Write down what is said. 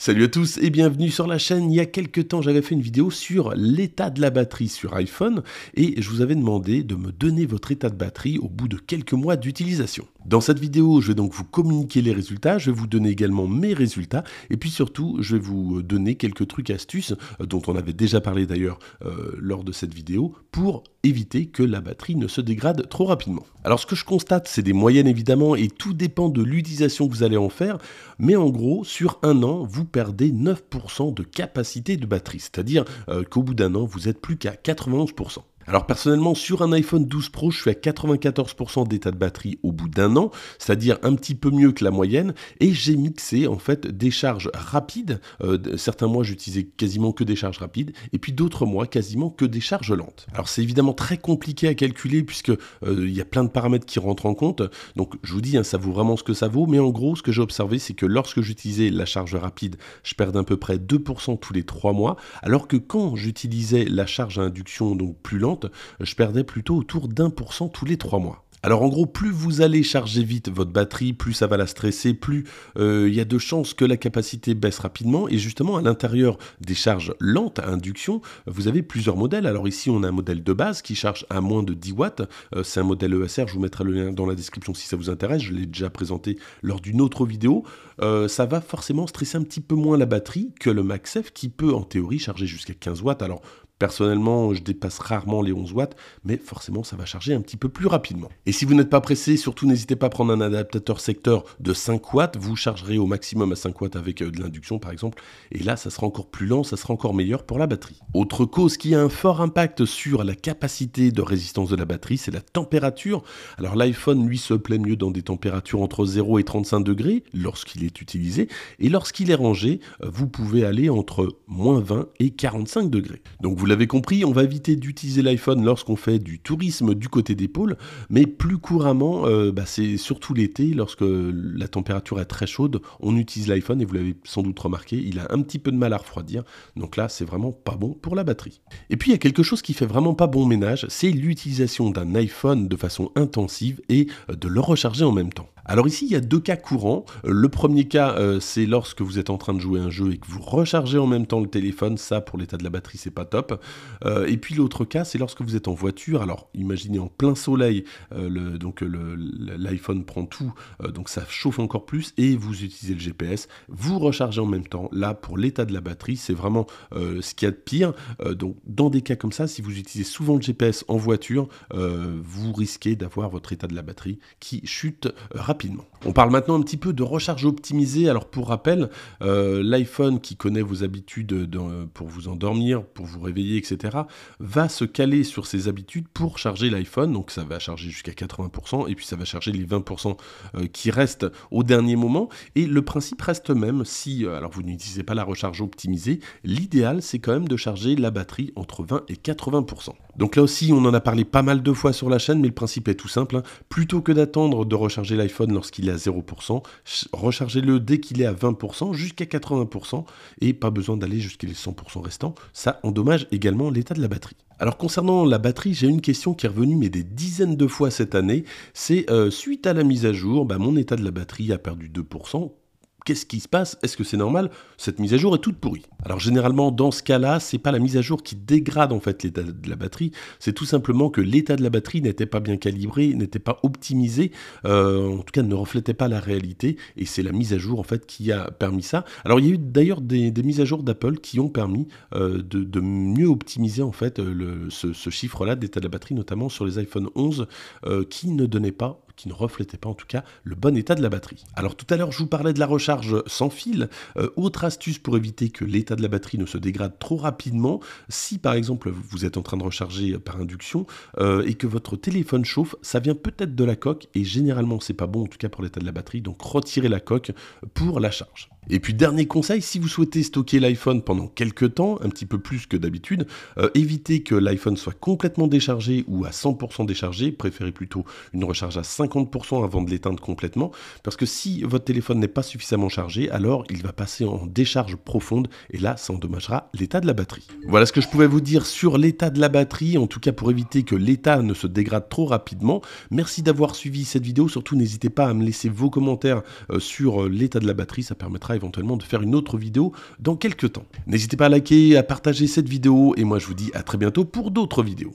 Salut à tous et bienvenue sur la chaîne. Il y a quelques temps, j'avais fait une vidéo sur l'état de la batterie sur iPhone et je vous avais demandé de me donner votre état de batterie au bout de quelques mois d'utilisation. Dans cette vidéo, je vais donc vous communiquer les résultats, je vais vous donner également mes résultats, et puis surtout, je vais vous donner quelques trucs astuces, euh, dont on avait déjà parlé d'ailleurs euh, lors de cette vidéo, pour éviter que la batterie ne se dégrade trop rapidement. Alors ce que je constate, c'est des moyennes évidemment, et tout dépend de l'utilisation que vous allez en faire, mais en gros, sur un an, vous perdez 9% de capacité de batterie, c'est-à-dire euh, qu'au bout d'un an, vous êtes plus qu'à 91%. Alors personnellement, sur un iPhone 12 Pro, je suis à 94% d'état de batterie au bout d'un an, c'est-à-dire un petit peu mieux que la moyenne, et j'ai mixé en fait des charges rapides. Euh, certains mois, j'utilisais quasiment que des charges rapides, et puis d'autres mois, quasiment que des charges lentes. Alors c'est évidemment très compliqué à calculer puisque euh, il y a plein de paramètres qui rentrent en compte. Donc je vous dis, hein, ça vaut vraiment ce que ça vaut, mais en gros, ce que j'ai observé, c'est que lorsque j'utilisais la charge rapide, je perdais à peu près 2% tous les 3 mois, alors que quand j'utilisais la charge à induction donc plus lente, je perdais plutôt autour d'un pour cent tous les trois mois. Alors en gros, plus vous allez charger vite votre batterie, plus ça va la stresser, plus euh, il y a de chances que la capacité baisse rapidement. Et justement, à l'intérieur des charges lentes à induction, vous avez plusieurs modèles. Alors ici, on a un modèle de base qui charge à moins de 10 watts. Euh, c'est un modèle ESR, je vous mettrai le lien dans la description si ça vous intéresse. Je l'ai déjà présenté lors d'une autre vidéo. Euh, ça va forcément stresser un petit peu moins la batterie que le MaxF qui peut en théorie charger jusqu'à 15 watts. Alors Personnellement, je dépasse rarement les 11 watts, mais forcément, ça va charger un petit peu plus rapidement. Et si vous n'êtes pas pressé, surtout n'hésitez pas à prendre un adaptateur secteur de 5 watts. Vous chargerez au maximum à 5 watts avec euh, de l'induction, par exemple. Et là, ça sera encore plus lent, ça sera encore meilleur pour la batterie. Autre cause qui a un fort impact sur la capacité de résistance de la batterie, c'est la température. Alors l'iPhone, lui, se plaît mieux dans des températures entre 0 et 35 degrés lorsqu'il est utilisé. Et lorsqu'il est rangé, euh, vous pouvez aller entre moins 20 et 45 degrés. Donc vous vous l'avez compris, on va éviter d'utiliser l'iPhone lorsqu'on fait du tourisme du côté des pôles, mais plus couramment, euh, bah, c'est surtout l'été, lorsque la température est très chaude, on utilise l'iPhone et vous l'avez sans doute remarqué, il a un petit peu de mal à refroidir, donc là c'est vraiment pas bon pour la batterie. Et puis il y a quelque chose qui fait vraiment pas bon ménage, c'est l'utilisation d'un iPhone de façon intensive et euh, de le recharger en même temps. Alors ici, il y a deux cas courants. Euh, le premier cas, euh, c'est lorsque vous êtes en train de jouer un jeu et que vous rechargez en même temps le téléphone. Ça, pour l'état de la batterie, c'est pas top. Euh, et puis l'autre cas, c'est lorsque vous êtes en voiture. Alors imaginez en plein soleil, le, donc l'iPhone prend tout, donc ça chauffe encore plus et vous utilisez le GPS. Vous rechargez en même temps. Là, pour l'état de la batterie, c'est vraiment ce qu'il y a de pire. donc dans des cas comme ça, si vous utilisez souvent le GPS en voiture, vous risquez d'avoir votre état de la batterie qui chute rapidement on parle maintenant un petit peu de recharge optimisée. Alors pour rappel, euh, l'iPhone qui connaît vos habitudes pour vous endormir, pour vous réveiller, etc., va se caler sur ses habitudes pour charger l'iPhone. Donc ça va charger jusqu'à 80% et puis ça va charger les 20% euh, qui restent au dernier moment. Et le principe reste même si, euh, alors vous n'utilisez pas la recharge optimisée, l'idéal c'est quand même de charger la batterie entre 20 et 80%. Donc là aussi, on en a parlé pas mal de fois sur la chaîne, mais le principe est tout simple. Hein. Plutôt que d'attendre de recharger l'iPhone, lorsqu'il est à 0%, rechargez-le dès qu'il est à 20% jusqu'à 80% et pas besoin d'aller jusqu'à les 100% restants, ça endommage également l'état de la batterie. Alors concernant la batterie, j'ai une question qui est revenue mais des dizaines de fois cette année, c'est euh, suite à la mise à jour, bah, mon état de la batterie a perdu 2%, qu'est-ce qui se passe Est-ce que c'est normal Cette mise à jour est toute pourrie. Alors généralement, dans ce cas-là, c'est pas la mise à jour qui dégrade en fait l'état de la batterie, c'est tout simplement que l'état de la batterie n'était pas bien calibré, n'était pas optimisé, euh, en tout cas ne reflétait pas la réalité, et c'est la mise à jour en fait qui a permis ça. Alors il y a eu d'ailleurs des, mises à jour d'Apple qui ont permis euh, de, mieux optimiser en fait euh, ce, chiffre-là d'état de la batterie, notamment sur les iPhone 11 qui ne donnait pas qui ne reflétait pas en tout cas le bon état de la batterie. Alors tout à l'heure je vous parlais de la recharge sans fil, euh, autre astuce pour éviter que l'état de la batterie ne se dégrade trop rapidement, si par exemple vous êtes en train de recharger par induction euh, et que votre téléphone chauffe, ça vient peut-être de la coque et généralement c'est pas bon en tout cas pour l'état de la batterie, donc retirez la coque pour la charge. Et puis dernier conseil, si vous souhaitez stocker l'iPhone pendant quelques temps, un petit peu plus que d'habitude, euh, évitez que l'iPhone soit complètement déchargé ou à 100% déchargé, préférez plutôt une recharge à 50% avant de l'éteindre complètement, parce que si votre téléphone n'est pas suffisamment chargé, alors il va passer en décharge profonde et là ça endommagera l'état de la batterie. Voilà ce que je pouvais vous dire sur l'état de la batterie, en tout cas pour éviter que l'état ne se dégrade trop rapidement. Merci d'avoir suivi cette vidéo, surtout n'hésitez pas à me laisser vos commentaires euh, sur euh, l'état de la batterie, ça permettra éventuellement de faire une autre vidéo dans quelques temps. N'hésitez pas à liker, à partager cette vidéo et moi je vous dis à très bientôt pour d'autres vidéos.